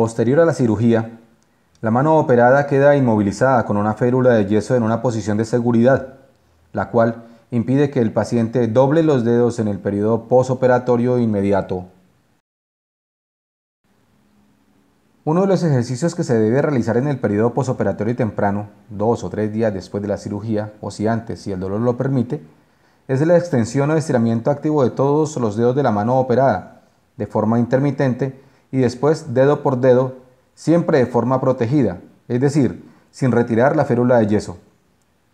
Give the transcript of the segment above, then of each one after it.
Posterior a la cirugía, la mano operada queda inmovilizada con una férula de yeso en una posición de seguridad, la cual impide que el paciente doble los dedos en el periodo posoperatorio inmediato. Uno de los ejercicios que se debe realizar en el periodo posoperatorio temprano, dos o tres días después de la cirugía, o si antes, si el dolor lo permite, es la extensión o estiramiento activo de todos los dedos de la mano operada, de forma intermitente, y después dedo por dedo, siempre de forma protegida, es decir, sin retirar la férula de yeso.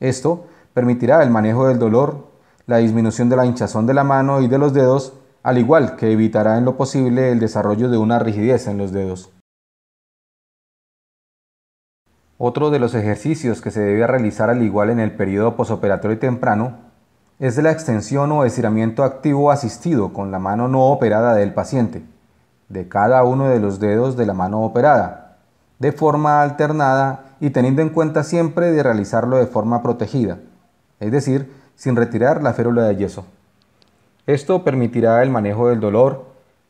Esto permitirá el manejo del dolor, la disminución de la hinchazón de la mano y de los dedos, al igual que evitará en lo posible el desarrollo de una rigidez en los dedos. Otro de los ejercicios que se debe realizar al igual en el periodo posoperatorio temprano es la extensión o estiramiento activo asistido con la mano no operada del paciente de cada uno de los dedos de la mano operada, de forma alternada y teniendo en cuenta siempre de realizarlo de forma protegida, es decir, sin retirar la férula de yeso. Esto permitirá el manejo del dolor,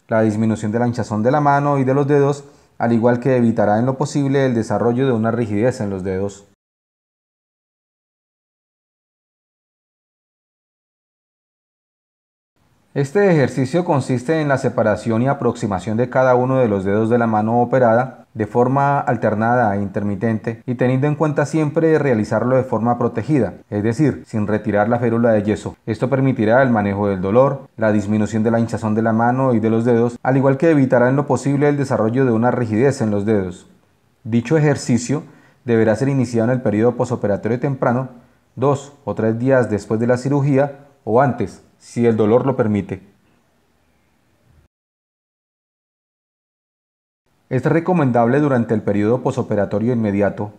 la disminución de la hinchazón de la mano y de los dedos, al igual que evitará en lo posible el desarrollo de una rigidez en los dedos. Este ejercicio consiste en la separación y aproximación de cada uno de los dedos de la mano operada de forma alternada e intermitente y teniendo en cuenta siempre realizarlo de forma protegida, es decir, sin retirar la férula de yeso. Esto permitirá el manejo del dolor, la disminución de la hinchazón de la mano y de los dedos, al igual que evitará en lo posible el desarrollo de una rigidez en los dedos. Dicho ejercicio deberá ser iniciado en el periodo posoperatorio temprano, dos o tres días después de la cirugía o antes, si el dolor lo permite. Es recomendable durante el periodo posoperatorio inmediato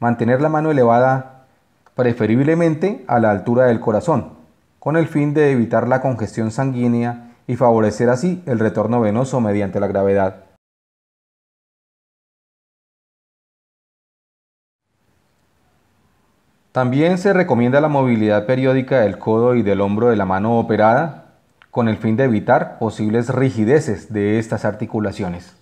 mantener la mano elevada preferiblemente a la altura del corazón, con el fin de evitar la congestión sanguínea y favorecer así el retorno venoso mediante la gravedad. También se recomienda la movilidad periódica del codo y del hombro de la mano operada con el fin de evitar posibles rigideces de estas articulaciones.